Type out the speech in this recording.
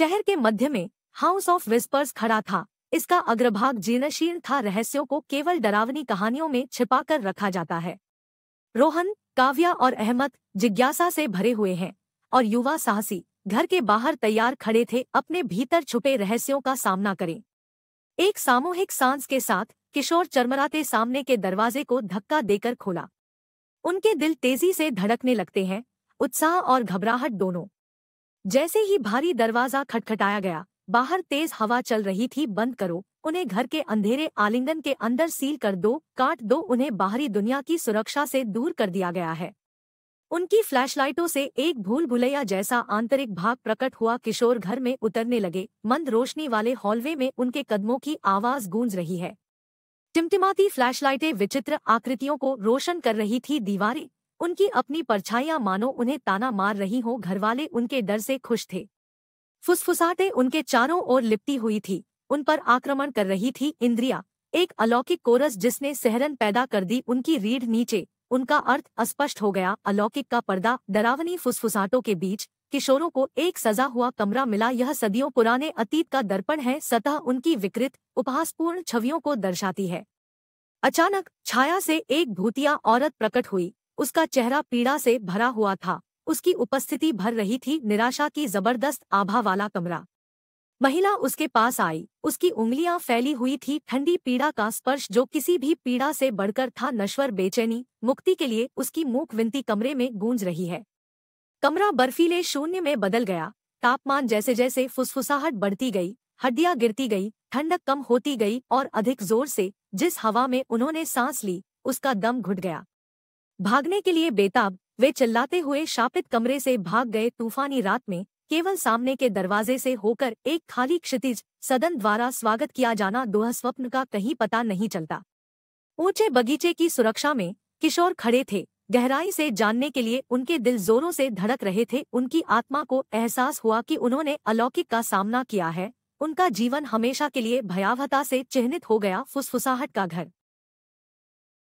शहर के मध्य में हाउस ऑफ विस्पर्स खड़ा था इसका अग्रभाग जीर्णशीर्ण था रहस्यों को केवल डरावनी कहानियों में छिपा कर रखा जाता है रोहन काव्या और अहमद जिज्ञासा से भरे हुए हैं और युवा साहसी घर के बाहर तैयार खड़े थे अपने भीतर छुपे रहस्यों का सामना करें एक सामूहिक सांस के साथ किशोर चरमराते सामने के दरवाजे को धक्का देकर खोला उनके दिल तेजी से धड़कने लगते हैं उत्साह और घबराहट दोनों जैसे ही भारी दरवाजा खटखटाया गया बाहर तेज हवा चल रही थी बंद करो उन्हें घर के अंधेरे आलिंगन के अंदर सील कर दो काट दो उन्हें बाहरी दुनिया की सुरक्षा से दूर कर दिया गया है उनकी फ्लैशलाइटों से एक भूल भुलैया जैसा आंतरिक भाग प्रकट हुआ किशोर घर में उतरने लगे मंद रोशनी वाले हॉलवे में उनके कदमों की आवाज गूंज रही है टिमटिमाती फ्लैशलाइटें विचित्र आकृतियों को रोशन कर रही थी दीवारें उनकी अपनी परछाइयां मानो उन्हें ताना मार रही हो घरवाले उनके डर से खुश थे फुसफुसाते उनके चारों ओर लिपटी हुई थी उन पर आक्रमण कर रही थी इंद्रिया एक अलौकिक कोरस जिसने सहरन पैदा कर दी उनकी रीढ़ नीचे उनका अर्थ अस्पष्ट हो गया अलौकिक का पर्दा डरावनी फुसफुसाटों के बीच किशोरों को एक सजा हुआ कमरा मिला यह सदियों पुराने अतीत का दर्पण है सतह उनकी विकृत उपहासपूर्ण छवियों को दर्शाती है अचानक छाया से एक भूतिया औरत प्रकट हुई उसका चेहरा पीड़ा से भरा हुआ था उसकी उपस्थिति भर रही थी निराशा की जबरदस्त आभा वाला कमरा महिला उसके पास आई उसकी उंगलियां फैली हुई थी ठंडी पीड़ा का स्पर्श जो किसी भी पीड़ा से बढ़कर था नश्वर बेचैनी मुक्ति के लिए उसकी मूक विनती कमरे में गूंज रही है कमरा बर्फीले शून्य में बदल गया तापमान जैसे जैसे फुसफुसाहट बढ़ती गई हड्डियां गिरती गई ठंडक कम होती गई और अधिक जोर से जिस हवा में उन्होंने सांस ली उसका दम घुट गया भागने के लिए बेताब वे चिल्लाते हुए शापित कमरे से भाग गए तूफानी रात में केवल सामने के दरवाजे से होकर एक खाली क्षितिज सदन द्वारा स्वागत किया जाना दोह स्वप्न का कहीं पता नहीं चलता ऊंचे बगीचे की सुरक्षा में किशोर खड़े थे गहराई से जानने के लिए उनके दिल जोरों से धड़क रहे थे उनकी आत्मा को एहसास हुआ कि उन्होंने अलौकिक का सामना किया है उनका जीवन हमेशा के लिए भयावहता से चिन्हित हो गया फुसफुसाहट का घर